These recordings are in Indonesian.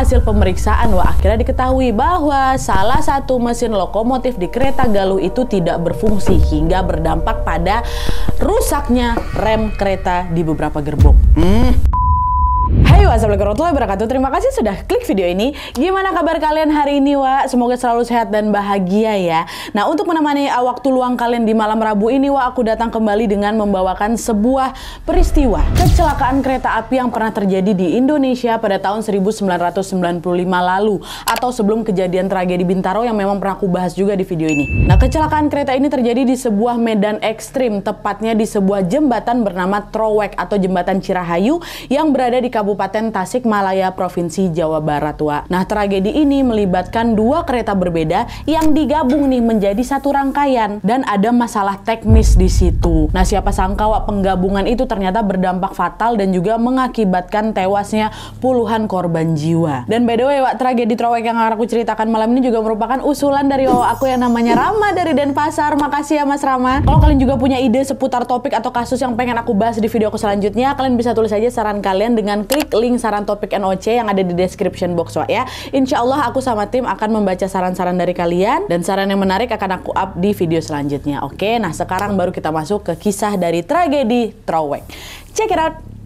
hasil pemeriksaan wah akhirnya diketahui bahwa salah satu mesin lokomotif di kereta Galuh itu tidak berfungsi hingga berdampak pada rusaknya rem kereta di beberapa gerbong. Hmm. Hai, wassalamualaikum warahmatullahi wabarakatuh. Terima kasih sudah klik video ini. Gimana kabar kalian hari ini, Wa? Semoga selalu sehat dan bahagia ya. Nah, untuk menemani uh, waktu luang kalian di malam Rabu ini, Wa, aku datang kembali dengan membawakan sebuah peristiwa kecelakaan kereta api yang pernah terjadi di Indonesia pada tahun 1995 lalu atau sebelum kejadian tragedi Bintaro yang memang pernah aku bahas juga di video ini. Nah, kecelakaan kereta ini terjadi di sebuah medan ekstrim, tepatnya di sebuah jembatan bernama Trowek atau Jembatan Cirahayu yang berada di Kabupaten Kabupaten Tasikmalaya, Provinsi Jawa Barat, Wak. Nah, tragedi ini melibatkan dua kereta berbeda yang digabung nih menjadi satu rangkaian dan ada masalah teknis di situ. Nah, siapa sangka Wak penggabungan itu ternyata berdampak fatal dan juga mengakibatkan tewasnya puluhan korban jiwa. Dan by the way, Wak, tragedi Trowek yang aku ceritakan malam ini juga merupakan usulan dari wak aku yang namanya Rama dari Denpasar. Makasih ya Mas Rama. Kalau kalian juga punya ide seputar topik atau kasus yang pengen aku bahas di video aku selanjutnya, kalian bisa tulis aja saran kalian dengan klik link saran topik NOC yang ada di description box Wak ya. Insya Allah aku sama tim akan membaca saran-saran dari kalian dan saran yang menarik akan aku up di video selanjutnya. Oke, nah sekarang baru kita masuk ke kisah dari tragedi Trowek. Check it out!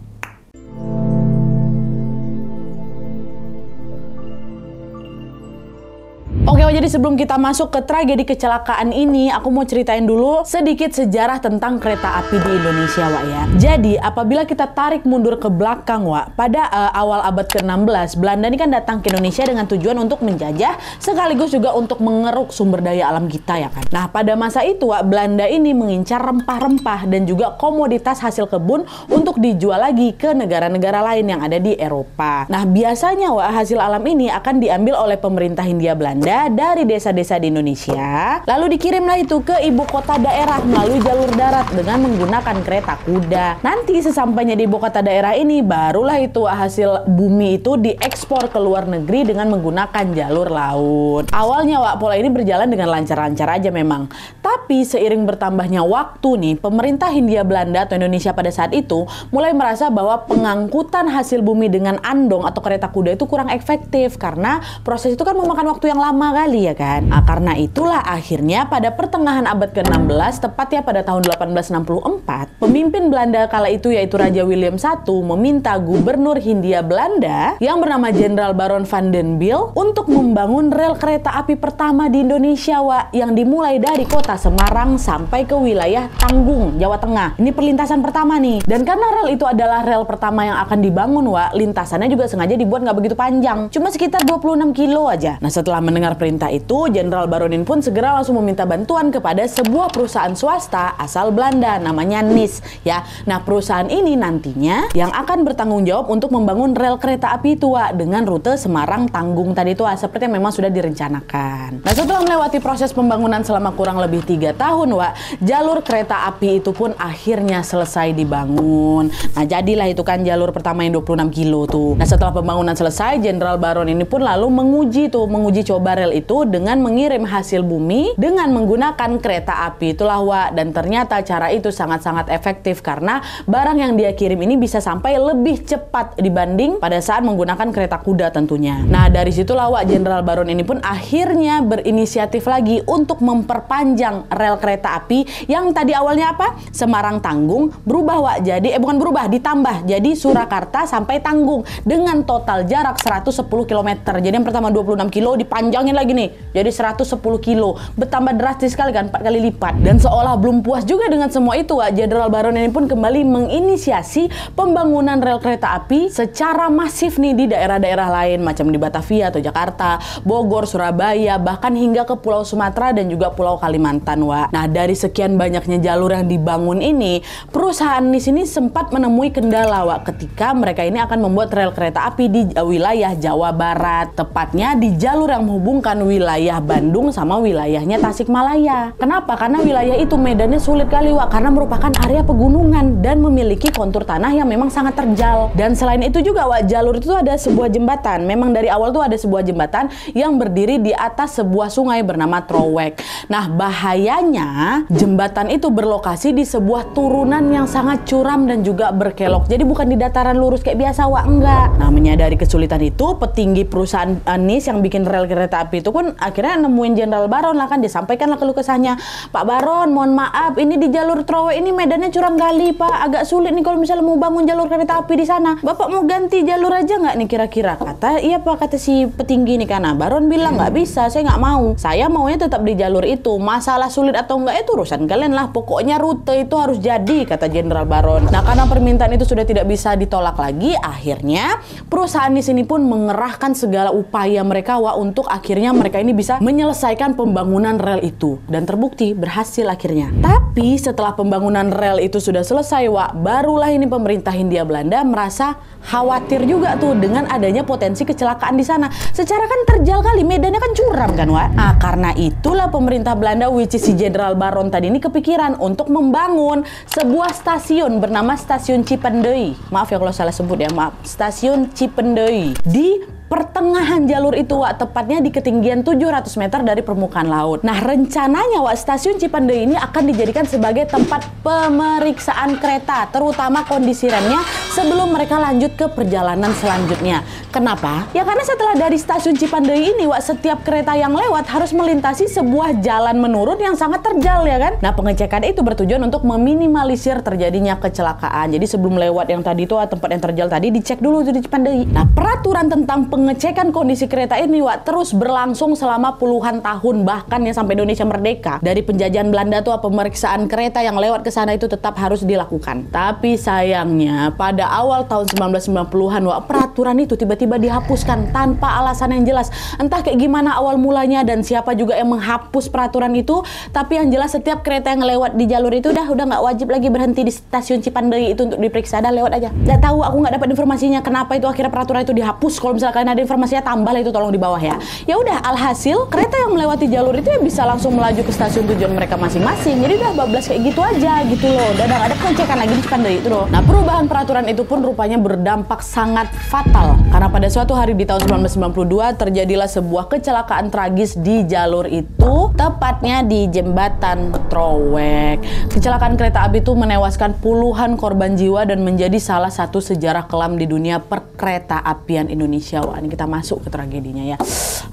Oke, jadi sebelum kita masuk ke tragedi kecelakaan ini, aku mau ceritain dulu sedikit sejarah tentang kereta api di Indonesia, Wak ya. Jadi, apabila kita tarik mundur ke belakang, Wak, pada uh, awal abad ke-16, Belanda ini kan datang ke Indonesia dengan tujuan untuk menjajah sekaligus juga untuk mengeruk sumber daya alam kita ya kan. Nah, pada masa itu, Wak, Belanda ini mengincar rempah-rempah dan juga komoditas hasil kebun untuk dijual lagi ke negara-negara lain yang ada di Eropa. Nah, biasanya, Wak, hasil alam ini akan diambil oleh pemerintah Hindia Belanda dari desa-desa di Indonesia, lalu dikirimlah itu ke ibu kota daerah melalui jalur darat dengan menggunakan kereta kuda. Nanti sesampainya di ibu kota daerah ini, barulah itu hasil bumi itu diekspor ke luar negeri dengan menggunakan jalur laut. Awalnya Wak pola ini berjalan dengan lancar-lancar aja memang. Tapi seiring bertambahnya waktu nih, pemerintah Hindia Belanda atau Indonesia pada saat itu mulai merasa bahwa pengangkutan hasil bumi dengan andong atau kereta kuda itu kurang efektif karena proses itu kan memakan waktu yang lama kan sekali ya kan. Nah, karena itulah akhirnya pada pertengahan abad ke-16 tepatnya pada tahun 1864 pemimpin Belanda kala itu yaitu Raja William I meminta gubernur Hindia Belanda yang bernama Jenderal Baron van den Bill untuk membangun rel kereta api pertama di Indonesia wa yang dimulai dari kota Semarang sampai ke wilayah Tanggung, Jawa Tengah. Ini perlintasan pertama nih. Dan karena rel itu adalah rel pertama yang akan dibangun wa lintasannya juga sengaja dibuat nggak begitu panjang. Cuma sekitar 26 kilo aja. Nah setelah mendengar perintah Perintah itu, Jenderal Baronin pun segera langsung meminta bantuan kepada sebuah perusahaan swasta asal Belanda namanya NIS ya. Nah, perusahaan ini nantinya yang akan bertanggung jawab untuk membangun rel kereta api tua dengan rute Semarang Tanggung tadi tua ah, seperti yang memang sudah direncanakan. Nah, setelah melewati proses pembangunan selama kurang lebih tiga tahun, Wak, jalur kereta api itu pun akhirnya selesai dibangun. Nah, jadilah itu kan jalur pertama yang 26 kilo tuh. Nah, setelah pembangunan selesai, Jenderal Baron ini pun lalu menguji tuh, menguji coba rel itu itu dengan mengirim hasil bumi dengan menggunakan kereta api itulah Wa dan ternyata cara itu sangat-sangat efektif karena barang yang dia kirim ini bisa sampai lebih cepat dibanding pada saat menggunakan kereta kuda tentunya. Nah dari situlah Wa Jenderal Baron ini pun akhirnya berinisiatif lagi untuk memperpanjang rel kereta api yang tadi awalnya apa? Semarang Tanggung berubah Wa jadi eh bukan berubah ditambah jadi Surakarta sampai Tanggung dengan total jarak 110 km. Jadi yang pertama 26 kilo dipanjangin lagi segini jadi 110 kilo bertambah drastis sekali kan 4 kali lipat dan seolah belum puas juga dengan semua itu Jenderal Baron ini pun kembali menginisiasi pembangunan rel kereta api secara masif nih di daerah-daerah lain macam di Batavia atau Jakarta Bogor Surabaya bahkan hingga ke Pulau Sumatera dan juga Pulau Kalimantan wa nah dari sekian banyaknya jalur yang dibangun ini perusahaan di sini sempat menemui kendala wak ketika mereka ini akan membuat rel kereta api di wilayah Jawa Barat tepatnya di jalur yang menghubungkan wilayah Bandung sama wilayahnya Tasikmalaya. Kenapa? Karena wilayah itu medannya sulit kali, Wak. Karena merupakan area pegunungan dan memiliki kontur tanah yang memang sangat terjal. Dan selain itu juga, Wak, jalur itu ada sebuah jembatan. Memang dari awal tuh ada sebuah jembatan yang berdiri di atas sebuah sungai bernama Trowek. Nah, bahayanya jembatan itu berlokasi di sebuah turunan yang sangat curam dan juga berkelok. Jadi bukan di dataran lurus kayak biasa, Wak. Enggak. Nah, menyadari kesulitan itu, petinggi perusahaan Anis yang bikin rel kereta api itu pun akhirnya nemuin Jenderal Baron lah kan disampaikan lah keluh kesahnya Pak Baron mohon maaf ini di jalur Trowe ini medannya curam gali Pak agak sulit nih kalau misalnya mau bangun jalur kereta api di sana Bapak mau ganti jalur aja nggak nih kira-kira kata iya Pak kata si petinggi nih karena Baron bilang nggak bisa saya nggak mau saya maunya tetap di jalur itu masalah sulit atau enggak itu urusan kalian lah pokoknya rute itu harus jadi kata Jenderal Baron nah karena permintaan itu sudah tidak bisa ditolak lagi akhirnya perusahaan di sini pun mengerahkan segala upaya mereka wa untuk akhirnya mereka ini bisa menyelesaikan pembangunan rel itu dan terbukti berhasil akhirnya. Tapi setelah pembangunan rel itu sudah selesai, Wak, barulah ini pemerintah Hindia Belanda merasa khawatir juga tuh dengan adanya potensi kecelakaan di sana. Secara kan terjal kali, medannya kan curam kan, Wak? Nah, karena itulah pemerintah Belanda which is si Jenderal Baron tadi ini kepikiran untuk membangun sebuah stasiun bernama Stasiun Cipendei. Maaf ya kalau salah sebut ya, maaf. Stasiun Cipendei di pertengahan jalur itu Wak, tepatnya di ketinggian 700 meter dari permukaan laut. Nah, rencananya Wak, stasiun Cipendei ini akan dijadikan sebagai tempat pemeriksaan kereta, terutama kondisi remnya sebelum mereka lanjut ke perjalanan selanjutnya. Kenapa? Ya karena setelah dari stasiun Cipandei ini Wak, setiap kereta yang lewat harus melintasi sebuah jalan menurun yang sangat terjal ya kan? Nah, pengecekan itu bertujuan untuk meminimalisir terjadinya kecelakaan. Jadi sebelum lewat yang tadi itu tempat yang terjal tadi dicek dulu di Cipandei. Nah, peraturan tentang pengecekan kondisi kereta ini Wak terus berlangsung selama puluhan tahun bahkan ya sampai Indonesia merdeka. Dari penjajahan Belanda tuh pemeriksaan kereta yang lewat ke sana itu tetap harus dilakukan. Tapi sayangnya pada awal tahun 1990-an Wak peraturan itu tiba-tiba dihapuskan tanpa alasan yang jelas. Entah kayak gimana awal mulanya dan siapa juga yang menghapus peraturan itu, tapi yang jelas setiap kereta yang lewat di jalur itu udah udah nggak wajib lagi berhenti di stasiun Cipandei itu untuk diperiksa, dan lewat aja. Nggak tahu aku nggak dapat informasinya kenapa itu akhirnya peraturan itu dihapus kalau misalkan kalian ada informasinya tambah itu tolong di bawah ya. Ya udah alhasil kereta yang melewati jalur itu ya bisa langsung melaju ke stasiun tujuan mereka masing-masing. Jadi udah bablas kayak gitu aja gitu loh. Dan ada koncekan lagi di dari itu loh. Nah perubahan peraturan itu pun rupanya berdampak sangat fatal karena pada suatu hari di tahun 1992 terjadilah sebuah kecelakaan tragis di jalur itu tepatnya di jembatan Trowek. Kecelakaan kereta api itu menewaskan puluhan korban jiwa dan menjadi salah satu sejarah kelam di dunia perkereta apian Indonesia ini kita masuk ke tragedinya ya.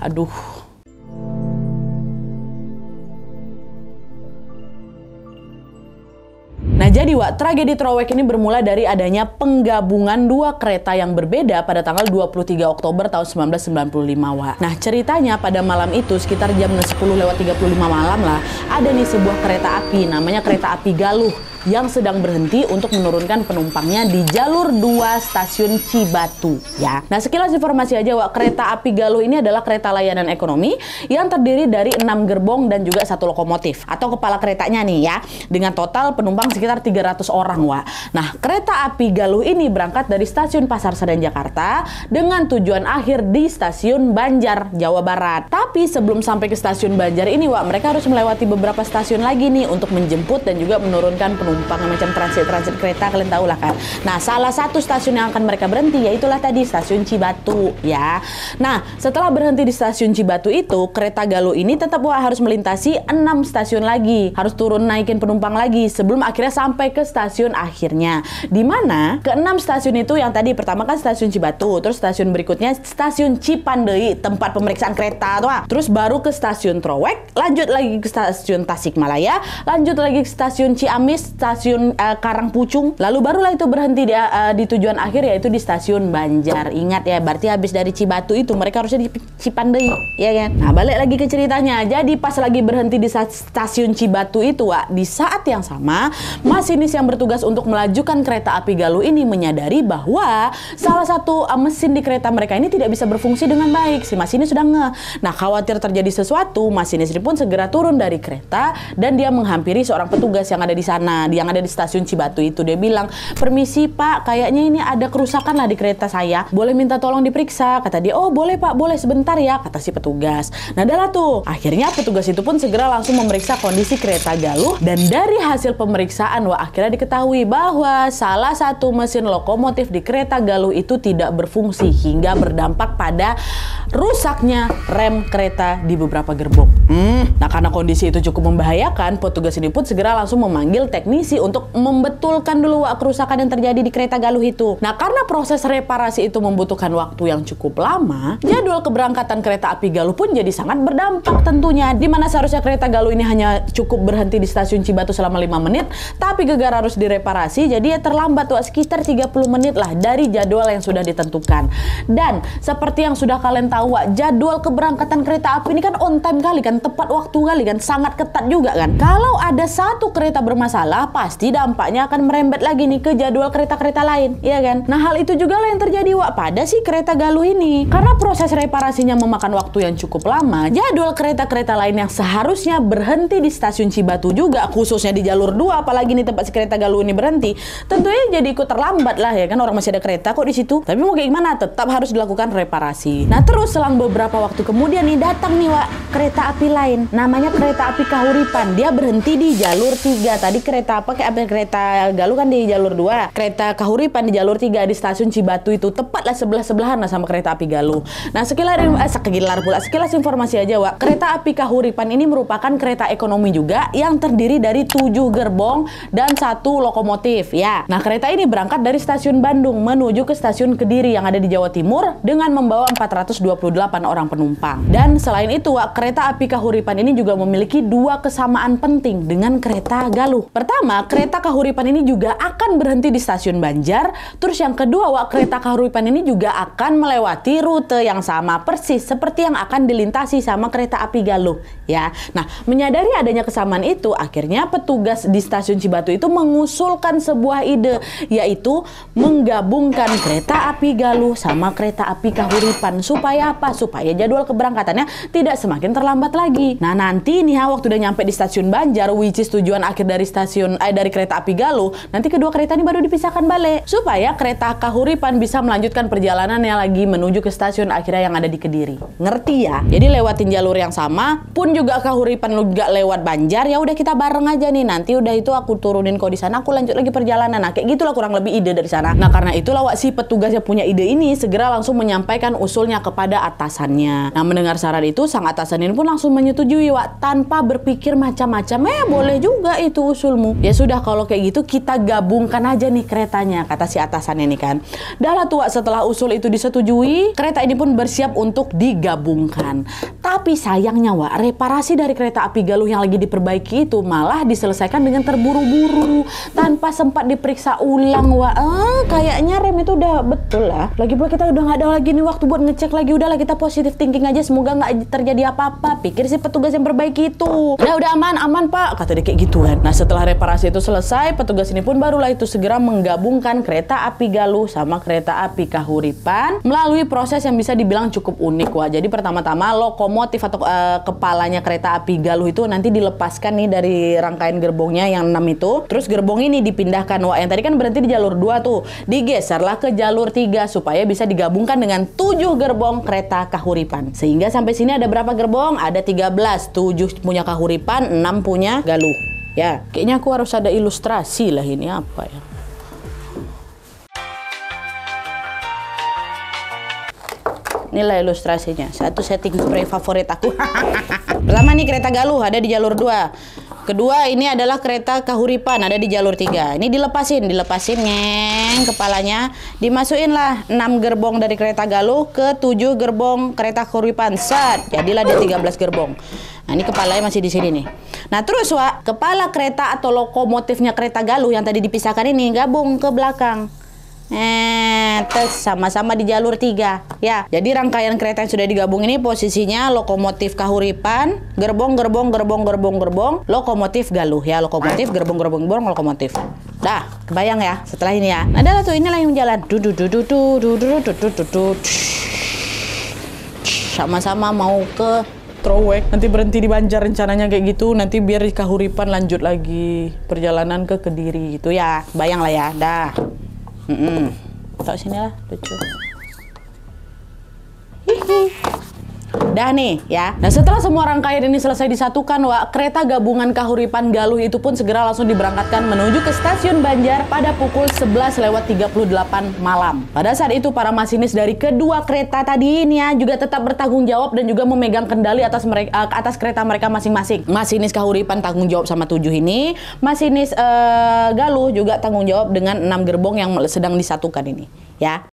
Aduh. Nah jadi Wak, tragedi Trowek ini bermula dari adanya penggabungan dua kereta yang berbeda pada tanggal 23 Oktober tahun 1995 Wak. Nah ceritanya pada malam itu sekitar jam 10 lewat 35 malam lah, ada nih sebuah kereta api namanya kereta api Galuh yang sedang berhenti untuk menurunkan penumpangnya di jalur 2 stasiun Cibatu ya. Nah, sekilas informasi aja Wak, kereta api Galuh ini adalah kereta layanan ekonomi yang terdiri dari 6 gerbong dan juga satu lokomotif atau kepala keretanya nih ya dengan total penumpang sekitar 300 orang Wak. Nah, kereta api Galuh ini berangkat dari stasiun Pasar Senen Jakarta dengan tujuan akhir di stasiun Banjar, Jawa Barat. Tapi sebelum sampai ke stasiun Banjar ini Wak, mereka harus melewati beberapa stasiun lagi nih untuk menjemput dan juga menurunkan penumpang penumpang macam transit-transit kereta kalian tahu lah kan. Nah, salah satu stasiun yang akan mereka berhenti yaitulah tadi stasiun Cibatu ya. Nah, setelah berhenti di stasiun Cibatu itu, kereta Galuh ini tetap wah, harus melintasi 6 stasiun lagi, harus turun naikin penumpang lagi sebelum akhirnya sampai ke stasiun akhirnya. Di mana enam stasiun itu yang tadi pertama kan stasiun Cibatu, terus stasiun berikutnya stasiun Cipandei tempat pemeriksaan kereta tuh. Terus baru ke stasiun Trowek, lanjut lagi ke stasiun Tasikmalaya, lanjut lagi ke stasiun Ciamis, stasiun uh, Karangpucung, lalu barulah itu berhenti di, uh, di tujuan akhir yaitu di stasiun Banjar. Ingat ya, berarti habis dari Cibatu itu mereka harusnya di Cipandei, ya kan? Nah, balik lagi ke ceritanya. Jadi pas lagi berhenti di stasiun Cibatu itu, Wak, di saat yang sama, masinis yang bertugas untuk melajukan kereta api Galuh ini menyadari bahwa salah satu uh, mesin di kereta mereka ini tidak bisa berfungsi dengan baik. Si masinis sudah nge. Nah, khawatir terjadi sesuatu, masinis pun segera turun dari kereta dan dia menghampiri seorang petugas yang ada di sana yang ada di stasiun Cibatu itu dia bilang permisi pak kayaknya ini ada kerusakan lah di kereta saya boleh minta tolong diperiksa kata dia oh boleh pak boleh sebentar ya kata si petugas nah adalah tuh akhirnya petugas itu pun segera langsung memeriksa kondisi kereta Galuh dan dari hasil pemeriksaan wah akhirnya diketahui bahwa salah satu mesin lokomotif di kereta Galuh itu tidak berfungsi hingga berdampak pada rusaknya rem kereta di beberapa gerbong. Hmm, nah karena kondisi itu cukup membahayakan, petugas ini pun segera langsung memanggil teknis teknisi untuk membetulkan dulu wak kerusakan yang terjadi di kereta Galuh itu. Nah, karena proses reparasi itu membutuhkan waktu yang cukup lama, jadwal keberangkatan kereta api Galuh pun jadi sangat berdampak tentunya. Di mana seharusnya kereta Galuh ini hanya cukup berhenti di stasiun Cibatu selama 5 menit, tapi gegar harus direparasi jadi ya terlambat wak sekitar 30 menit lah dari jadwal yang sudah ditentukan. Dan seperti yang sudah kalian tahu wak, jadwal keberangkatan kereta api ini kan on time kali kan, tepat waktu kali kan, sangat ketat juga kan. Kalau ada satu kereta bermasalah, pasti dampaknya akan merembet lagi nih ke jadwal kereta-kereta lain, ya kan? Nah hal itu juga lah yang terjadi Wak pada si kereta Galuh ini. Karena proses reparasinya memakan waktu yang cukup lama, jadwal kereta-kereta lain yang seharusnya berhenti di stasiun Cibatu juga, khususnya di jalur 2 apalagi nih tempat si kereta Galuh ini berhenti, tentunya jadi ikut terlambat lah ya kan orang masih ada kereta kok di situ. Tapi mau kayak gimana tetap harus dilakukan reparasi. Nah terus selang beberapa waktu kemudian nih datang nih Wak kereta api lain, namanya kereta api Kahuripan. Dia berhenti di jalur 3. Tadi kereta apa ambil kereta Galuh kan di jalur 2 kereta Kahuripan di jalur 3 di stasiun Cibatu itu tepat lah sebelah sebelahan lah sama kereta api Galuh nah sekilas eh, sekilas pula sekilas informasi aja Wak kereta api Kahuripan ini merupakan kereta ekonomi juga yang terdiri dari tujuh gerbong dan satu lokomotif ya nah kereta ini berangkat dari stasiun Bandung menuju ke stasiun Kediri yang ada di Jawa Timur dengan membawa 428 orang penumpang dan selain itu Wak kereta api Kahuripan ini juga memiliki dua kesamaan penting dengan kereta Galuh pertama pertama, kereta Kahuripan ini juga akan berhenti di stasiun Banjar. Terus yang kedua, wak kereta Kahuripan ini juga akan melewati rute yang sama persis seperti yang akan dilintasi sama kereta api Galuh, ya. Nah, menyadari adanya kesamaan itu, akhirnya petugas di stasiun Cibatu itu mengusulkan sebuah ide, yaitu menggabungkan kereta api Galuh sama kereta api Kahuripan supaya apa? Supaya jadwal keberangkatannya tidak semakin terlambat lagi. Nah, nanti nih ya waktu udah nyampe di stasiun Banjar, which is tujuan akhir dari stasiun Kahuripan eh, dari kereta api Galuh, nanti kedua kereta ini baru dipisahkan balik supaya kereta Kahuripan bisa melanjutkan perjalanannya lagi menuju ke stasiun akhirnya yang ada di Kediri. Ngerti ya? Jadi lewatin jalur yang sama, pun juga Kahuripan lu gak lewat Banjar ya udah kita bareng aja nih. Nanti udah itu aku turunin kau di sana, aku lanjut lagi perjalanan. Nah, kayak gitulah kurang lebih ide dari sana. Nah, karena itulah wak si petugas yang punya ide ini segera langsung menyampaikan usulnya kepada atasannya. Nah, mendengar saran itu, sang atasan ini pun langsung menyetujui wak tanpa berpikir macam-macam. Eh, boleh juga itu usulmu ya sudah kalau kayak gitu kita gabungkan aja nih keretanya kata si atasan ini kan Dalam tua setelah usul itu disetujui kereta ini pun bersiap untuk digabungkan tapi sayangnya wa reparasi dari kereta api Galuh yang lagi diperbaiki itu malah diselesaikan dengan terburu-buru tanpa sempat diperiksa ulang wa eh, kayaknya rem itu udah betul lah lagi pula kita udah nggak ada lagi nih waktu buat ngecek lagi udahlah kita positif thinking aja semoga nggak terjadi apa-apa pikir si petugas yang perbaiki itu nah udah aman aman pak kata dia kayak gitu kan nah setelah reparasi operasi itu selesai, petugas ini pun barulah itu segera menggabungkan kereta api Galuh sama kereta api Kahuripan melalui proses yang bisa dibilang cukup unik wah. Jadi pertama-tama lokomotif atau uh, kepalanya kereta api Galuh itu nanti dilepaskan nih dari rangkaian gerbongnya yang 6 itu. Terus gerbong ini dipindahkan wah yang tadi kan berhenti di jalur 2 tuh. Digeserlah ke jalur 3 supaya bisa digabungkan dengan 7 gerbong kereta Kahuripan. Sehingga sampai sini ada berapa gerbong? Ada 13, 7 punya Kahuripan, 6 punya Galuh. Ya, kayaknya aku harus ada ilustrasi lah ini apa ya. Inilah ilustrasinya. Satu setting spray favorit aku. Pertama nih kereta Galuh ada di jalur 2. Kedua ini adalah kereta Kahuripan ada di jalur 3. Ini dilepasin, dilepasin ngeng kepalanya. Dimasukin lah 6 gerbong dari kereta Galuh ke 7 gerbong kereta Kahuripan. Set, jadilah dia 13 gerbong. Nah, ini kepalanya masih di sini nih. Nah, terus Wak, kepala kereta atau lokomotifnya kereta Galuh yang tadi dipisahkan ini gabung ke belakang. Eh, tes sama-sama di jalur 3. Ya, jadi rangkaian kereta yang sudah digabung ini posisinya lokomotif Kahuripan, gerbong gerbong gerbong gerbong gerbong, lokomotif Galuh ya, lokomotif gerbong gerbong gerbong lokomotif. Dah, kebayang ya setelah ini ya. Nah, adalah tuh inilah yang jalan. Du du du du du du du du du du du. Sama-sama mau ke Trowek nanti berhenti di Banjar rencananya kayak gitu nanti biar di Kahuripan lanjut lagi perjalanan ke Kediri gitu ya bayang lah ya dah Mm -mm. sini lah, lucu. Hihi. Dah nih ya. Nah setelah semua rangkaian ini selesai disatukan, Wak, kereta gabungan Kahuripan Galuh itu pun segera langsung diberangkatkan menuju ke stasiun Banjar pada pukul 11 lewat 38 malam. Pada saat itu para masinis dari kedua kereta tadi ini ya juga tetap bertanggung jawab dan juga memegang kendali atas mereka eh, atas kereta mereka masing-masing. Masinis Kahuripan tanggung jawab sama tujuh ini, masinis uh, Galuh juga tanggung jawab dengan enam gerbong yang sedang disatukan ini ya.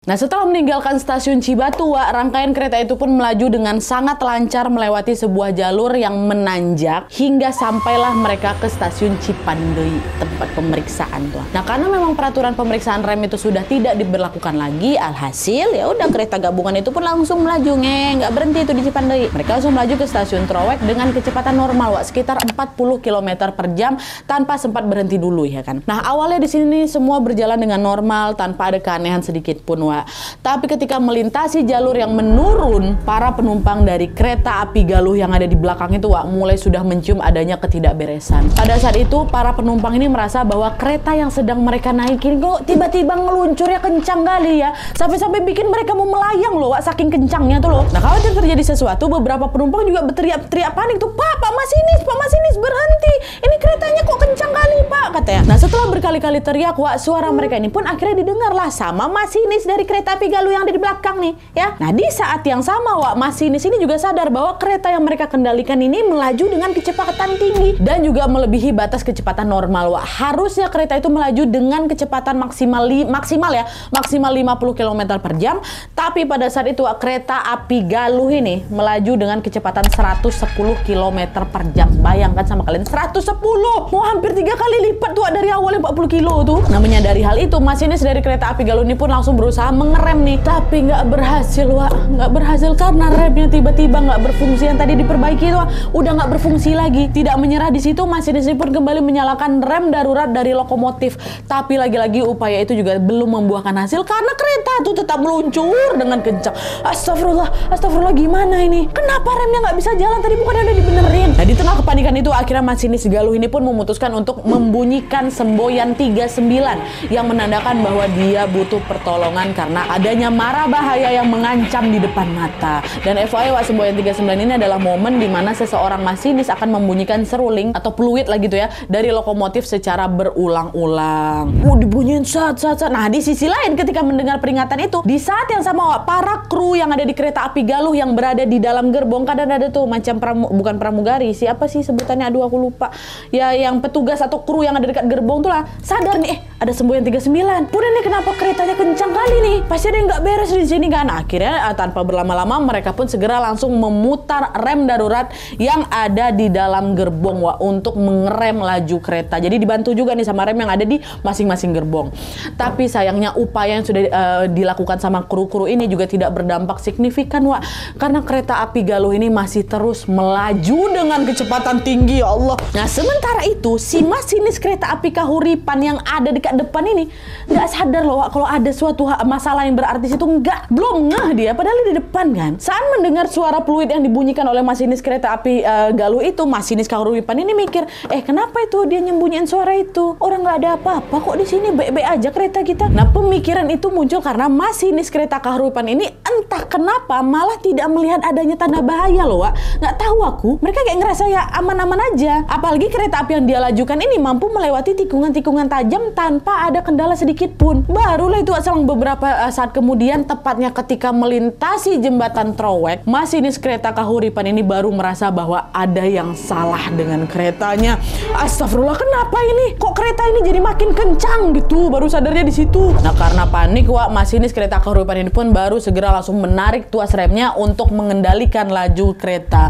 Nah setelah meninggalkan stasiun Cibatua, rangkaian kereta itu pun melaju dengan sangat lancar melewati sebuah jalur yang menanjak hingga sampailah mereka ke stasiun Cipandei, tempat pemeriksaan tuh. Nah karena memang peraturan pemeriksaan rem itu sudah tidak diberlakukan lagi, alhasil ya udah kereta gabungan itu pun langsung melaju nge, nggak berhenti itu di Cipandei. Mereka langsung melaju ke stasiun Trowek dengan kecepatan normal, wak, sekitar 40 km per jam tanpa sempat berhenti dulu ya kan. Nah awalnya di sini semua berjalan dengan normal tanpa ada keanehan sedikit pun, wak. Tapi ketika melintasi jalur yang menurun, para penumpang dari kereta api Galuh yang ada di belakang itu Wak, mulai sudah mencium adanya ketidakberesan. Pada saat itu, para penumpang ini merasa bahwa kereta yang sedang mereka naikin kok tiba-tiba ngeluncurnya kencang kali ya. Sampai-sampai bikin mereka mau melayang loh Wak, saking kencangnya tuh loh. Nah kalau terjadi sesuatu, beberapa penumpang juga berteriak-teriak panik tuh, Pak, Pak Masinis, Pak Masinis berhenti. Ini keretanya kok kencang kali Pak, katanya. Nah setelah berkali-kali teriak Wak, suara mereka ini pun akhirnya didengarlah sama Masinis dari di kereta api Galuh yang ada di belakang nih ya. Nah di saat yang sama Wak masinis ini juga sadar bahwa kereta yang mereka kendalikan ini melaju dengan kecepatan tinggi dan juga melebihi batas kecepatan normal Wak. Harusnya kereta itu melaju dengan kecepatan maksimal li, maksimal ya maksimal 50 km per jam. Tapi pada saat itu Wak, kereta api Galuh ini melaju dengan kecepatan 110 km per jam. Bayangkan sama kalian 110 mau hampir tiga kali lipat tuh dari awal 40 kilo tuh. Nah menyadari hal itu masinis dari kereta api Galuh ini pun langsung berusaha berusaha mengerem nih, tapi nggak berhasil, Wak. Nggak berhasil karena remnya tiba-tiba nggak berfungsi. Yang tadi diperbaiki itu udah nggak berfungsi lagi. Tidak menyerah di situ, Masinis pun kembali menyalakan rem darurat dari lokomotif. Tapi lagi-lagi upaya itu juga belum membuahkan hasil karena kereta itu tetap meluncur dengan kencang. Astagfirullah, astagfirullah gimana ini? Kenapa remnya nggak bisa jalan? Tadi bukan udah dibenerin. Nah, di tengah kepanikan itu akhirnya Masinis Galuh ini pun memutuskan untuk membunyikan semboyan 39 yang menandakan bahwa dia butuh pertolongan karena adanya marah bahaya yang mengancam di depan mata. Dan FYI Wak Semboyan 39 ini adalah momen di mana seseorang masinis akan membunyikan seruling atau peluit lah gitu ya dari lokomotif secara berulang-ulang. Oh dibunyiin saat saat saat. Nah di sisi lain ketika mendengar peringatan itu di saat yang sama Wak, para kru yang ada di kereta api Galuh yang berada di dalam gerbong kadang ada tuh macam pramu, bukan pramugari siapa sih sebutannya aduh aku lupa ya yang petugas atau kru yang ada dekat gerbong tuh lah sadar nih eh ada semboyan 39. Pun nih kenapa keretanya kencang kali nih? Pasti ada yang nggak beres di sini kan? Akhirnya eh, tanpa berlama-lama mereka pun segera langsung memutar rem darurat yang ada di dalam gerbong Wah untuk mengerem laju kereta. Jadi dibantu juga nih sama rem yang ada di masing-masing gerbong. Tapi sayangnya upaya yang sudah uh, dilakukan sama kru-kru ini juga tidak berdampak signifikan Wah Karena kereta api Galuh ini masih terus melaju dengan kecepatan tinggi ya Allah. Nah sementara itu si masinis kereta api Kahuripan yang ada di depan ini nggak sadar loh kalau ada suatu masalah yang berarti itu nggak belum ngeh dia padahal di depan kan saat mendengar suara peluit yang dibunyikan oleh masinis kereta api uh, Galuh itu masinis Kahuripan ini mikir eh kenapa itu dia nyembunyiin suara itu orang nggak ada apa-apa kok di sini baik-baik aja kereta kita nah pemikiran itu muncul karena masinis kereta Kahuripan ini entah kenapa malah tidak melihat adanya tanda bahaya loh Wak nggak tahu aku mereka kayak ngerasa ya aman-aman aja apalagi kereta api yang dia lajukan ini mampu melewati tikungan-tikungan tajam tanpa tanpa ada kendala sedikit pun. Barulah itu selang beberapa eh, saat kemudian tepatnya ketika melintasi jembatan Trowek, masinis kereta Kahuripan ini baru merasa bahwa ada yang salah dengan keretanya. Astagfirullah, kenapa ini? Kok kereta ini jadi makin kencang gitu? Baru sadarnya di situ. Nah, karena panik, Wak, masinis kereta Kahuripan ini pun baru segera langsung menarik tuas remnya untuk mengendalikan laju kereta.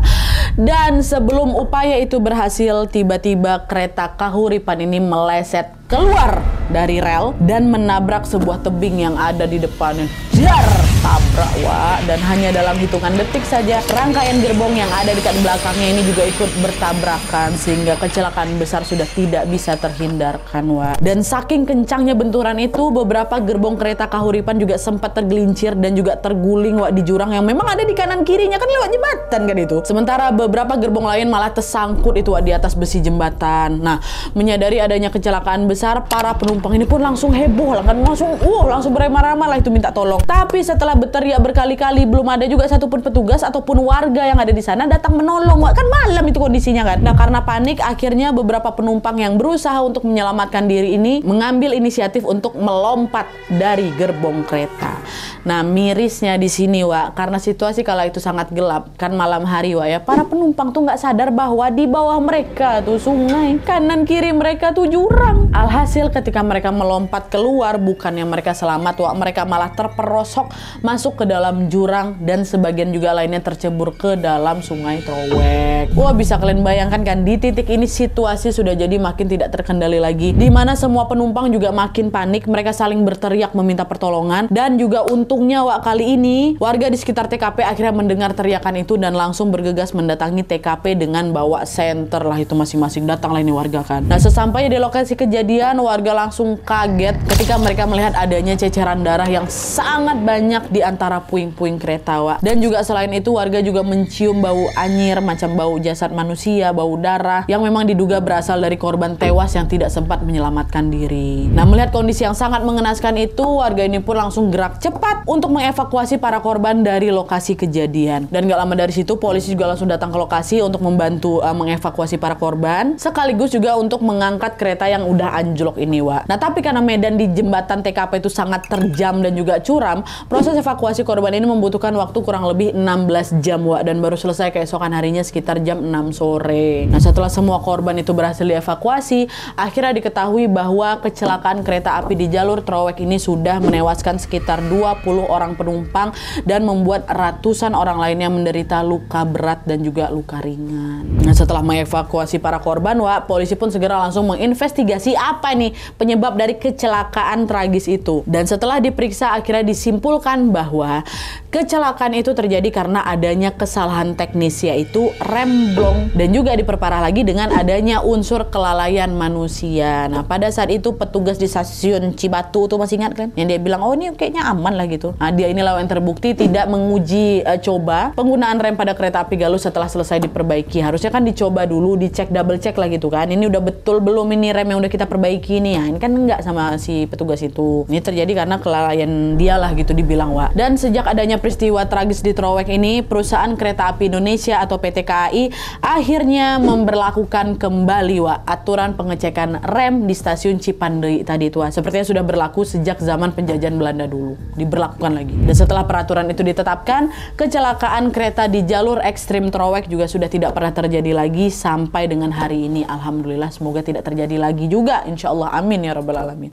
Dan sebelum upaya itu berhasil, tiba-tiba kereta Kahuripan ini meleset keluar dari rel dan menabrak sebuah tebing yang ada di depannya. Jar! Tabrak Wak. Dan hanya dalam hitungan detik saja, rangkaian gerbong yang ada dekat belakangnya ini juga ikut bertabrakan. Sehingga kecelakaan besar sudah tidak bisa terhindarkan, Wak. Dan saking kencangnya benturan itu, beberapa gerbong kereta kahuripan juga sempat tergelincir dan juga terguling, Wak, di jurang yang memang ada di kanan kirinya. Kan lewat jembatan kan itu. Sementara beberapa gerbong lain malah tersangkut itu, Wak, di atas besi jembatan. Nah, menyadari adanya kecelakaan besar, para penumpang ini pun langsung heboh lah kan. Langsung, uh, langsung beramai-ramai lah itu minta tolong. Tapi setelah setelah berteriak berkali-kali belum ada juga satupun petugas ataupun warga yang ada di sana datang menolong. Kan malam itu kondisinya kan. Nah, karena panik akhirnya beberapa penumpang yang berusaha untuk menyelamatkan diri ini mengambil inisiatif untuk melompat dari gerbong kereta. Nah, mirisnya di sini, wah karena situasi kala itu sangat gelap kan malam hari, wah ya. Para penumpang tuh nggak sadar bahwa di bawah mereka tuh sungai, kanan kiri mereka tuh jurang. Alhasil ketika mereka melompat keluar bukannya mereka selamat, wa mereka malah terperosok masuk ke dalam jurang dan sebagian juga lainnya tercebur ke dalam sungai Trowek. Wah bisa kalian bayangkan kan di titik ini situasi sudah jadi makin tidak terkendali lagi di mana semua penumpang juga makin panik mereka saling berteriak meminta pertolongan dan juga untungnya wak kali ini warga di sekitar TKP akhirnya mendengar teriakan itu dan langsung bergegas mendatangi TKP dengan bawa senter lah itu masing-masing datang lah ini warga kan. Nah sesampainya di lokasi kejadian warga langsung kaget ketika mereka melihat adanya ceceran darah yang sangat banyak di antara puing-puing kereta Wak. Dan juga selain itu warga juga mencium bau anyir macam bau jasad manusia, bau darah yang memang diduga berasal dari korban tewas yang tidak sempat menyelamatkan diri. Nah melihat kondisi yang sangat mengenaskan itu warga ini pun langsung gerak cepat untuk mengevakuasi para korban dari lokasi kejadian. Dan gak lama dari situ polisi juga langsung datang ke lokasi untuk membantu uh, mengevakuasi para korban sekaligus juga untuk mengangkat kereta yang udah anjlok ini Wak. Nah tapi karena medan di jembatan TKP itu sangat terjam dan juga curam proses evakuasi korban ini membutuhkan waktu kurang lebih 16 jam, wa dan baru selesai keesokan harinya sekitar jam 6 sore. Nah, setelah semua korban itu berhasil dievakuasi, akhirnya diketahui bahwa kecelakaan kereta api di jalur Trowek ini sudah menewaskan sekitar 20 orang penumpang dan membuat ratusan orang lainnya menderita luka berat dan juga luka ringan. Nah, setelah mengevakuasi para korban, Wak, polisi pun segera langsung menginvestigasi apa nih penyebab dari kecelakaan tragis itu. Dan setelah diperiksa, akhirnya disimpulkan bahwa kecelakaan itu terjadi karena adanya kesalahan teknis yaitu rem blong dan juga diperparah lagi dengan adanya unsur kelalaian manusia. Nah, pada saat itu petugas di stasiun Cibatu tuh masih ingat kan? Yang dia bilang, "Oh, ini kayaknya aman lah gitu." Nah, dia ini lawan terbukti tidak menguji uh, coba penggunaan rem pada kereta api Galuh setelah selesai diperbaiki. Harusnya kan dicoba dulu, dicek double check lah gitu kan. Ini udah betul belum ini rem yang udah kita perbaiki nih. Ya, ini kan enggak sama si petugas itu. Ini terjadi karena kelalaian dia lah gitu dibilang Jawa. Dan sejak adanya peristiwa tragis di Trowek ini, perusahaan kereta api Indonesia atau PT KAI akhirnya memperlakukan kembali wa aturan pengecekan rem di stasiun Cipandei tadi itu. Sepertinya sudah berlaku sejak zaman penjajahan Belanda dulu, diberlakukan lagi. Dan setelah peraturan itu ditetapkan, kecelakaan kereta di jalur ekstrim Trowek juga sudah tidak pernah terjadi lagi sampai dengan hari ini. Alhamdulillah semoga tidak terjadi lagi juga. Insya Allah amin ya rabbal alamin.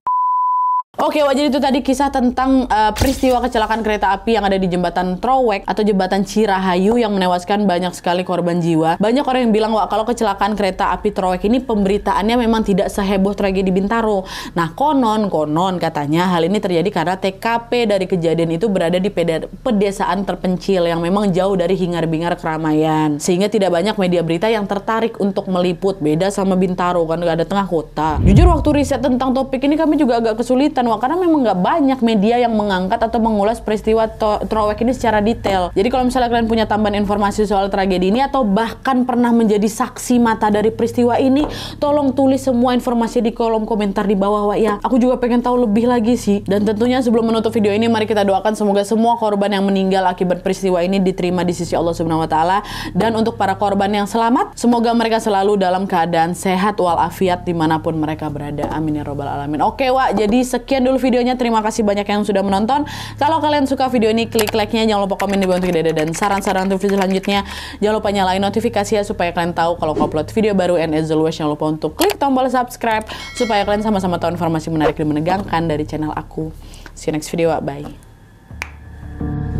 Oke, okay, jadi itu tadi kisah tentang uh, peristiwa kecelakaan kereta api yang ada di jembatan Trowek atau jembatan Cirahayu yang menewaskan banyak sekali korban jiwa. Banyak orang yang bilang, wah kalau kecelakaan kereta api Trowek ini pemberitaannya memang tidak seheboh tragedi Bintaro. Nah, konon-konon katanya hal ini terjadi karena TKP dari kejadian itu berada di pedesaan terpencil yang memang jauh dari hingar-bingar keramaian. Sehingga tidak banyak media berita yang tertarik untuk meliput. Beda sama Bintaro, kan nggak ada tengah kota. Jujur, waktu riset tentang topik ini kami juga agak kesulitan Wak? karena memang nggak banyak media yang mengangkat atau mengulas peristiwa Trowek ini secara detail. Jadi kalau misalnya kalian punya tambahan informasi soal tragedi ini atau bahkan pernah menjadi saksi mata dari peristiwa ini, tolong tulis semua informasi di kolom komentar di bawah Wak ya. Aku juga pengen tahu lebih lagi sih. Dan tentunya sebelum menutup video ini mari kita doakan semoga semua korban yang meninggal akibat peristiwa ini diterima di sisi Allah Subhanahu wa taala dan untuk para korban yang selamat semoga mereka selalu dalam keadaan sehat walafiat dimanapun mereka berada. Amin ya robbal alamin. Oke Wak, jadi sekian sekian dulu videonya. Terima kasih banyak yang sudah menonton. Kalau kalian suka video ini, klik like-nya. Jangan lupa komen di bawah untuk ide dan saran-saran untuk video selanjutnya. Jangan lupa nyalain notifikasi ya supaya kalian tahu kalau aku upload video baru. And as always, jangan lupa untuk klik tombol subscribe supaya kalian sama-sama tahu informasi menarik dan menegangkan dari channel aku. See you next video. Bye.